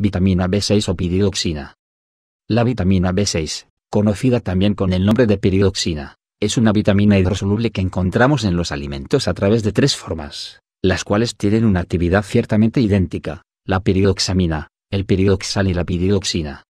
vitamina B6 o piridoxina. La vitamina B6, conocida también con el nombre de piridoxina, es una vitamina hidrosoluble que encontramos en los alimentos a través de tres formas, las cuales tienen una actividad ciertamente idéntica, la piridoxamina, el piridoxal y la piridoxina.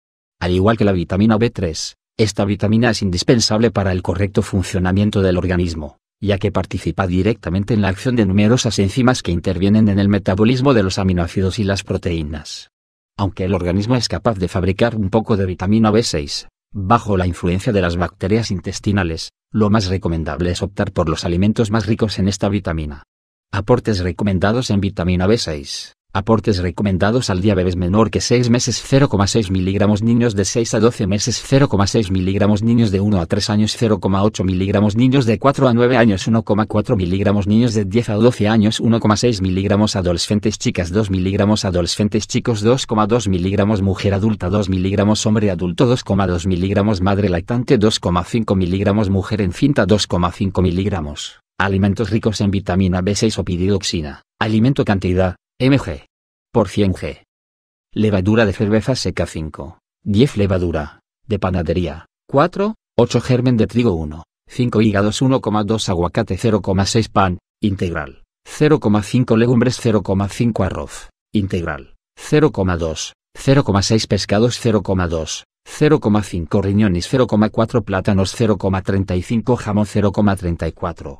Al igual que la vitamina B3, esta vitamina es indispensable para el correcto funcionamiento del organismo, ya que participa directamente en la acción de numerosas enzimas que intervienen en el metabolismo de los aminoácidos y las proteínas aunque el organismo es capaz de fabricar un poco de vitamina B6, bajo la influencia de las bacterias intestinales, lo más recomendable es optar por los alimentos más ricos en esta vitamina. Aportes recomendados en vitamina B6. Aportes recomendados al día bebés menor que 6 meses 0,6 miligramos niños de 6 a 12 meses 0,6 miligramos niños de 1 a 3 años 0,8 miligramos niños de 4 a 9 años 1,4 miligramos niños de 10 a 12 años 1,6 miligramos adolescentes chicas 2 miligramos adolescentes chicos 2,2 miligramos mujer adulta 2 miligramos hombre adulto 2,2 miligramos madre lactante 2,5 miligramos mujer encinta 2,5 miligramos. Alimentos ricos en vitamina B6 o pididoxina. Alimento cantidad mg. Por 100 g. Levadura de cerveza seca 5, 10 levadura, de panadería, 4, 8 germen de trigo 1, 5 hígados 1,2 aguacate 0,6 pan, integral, 0,5 legumbres 0,5 arroz, integral, 0,2, 0,6 pescados 0,2, 0,5 riñones 0,4 plátanos 0,35 jamón 0,34.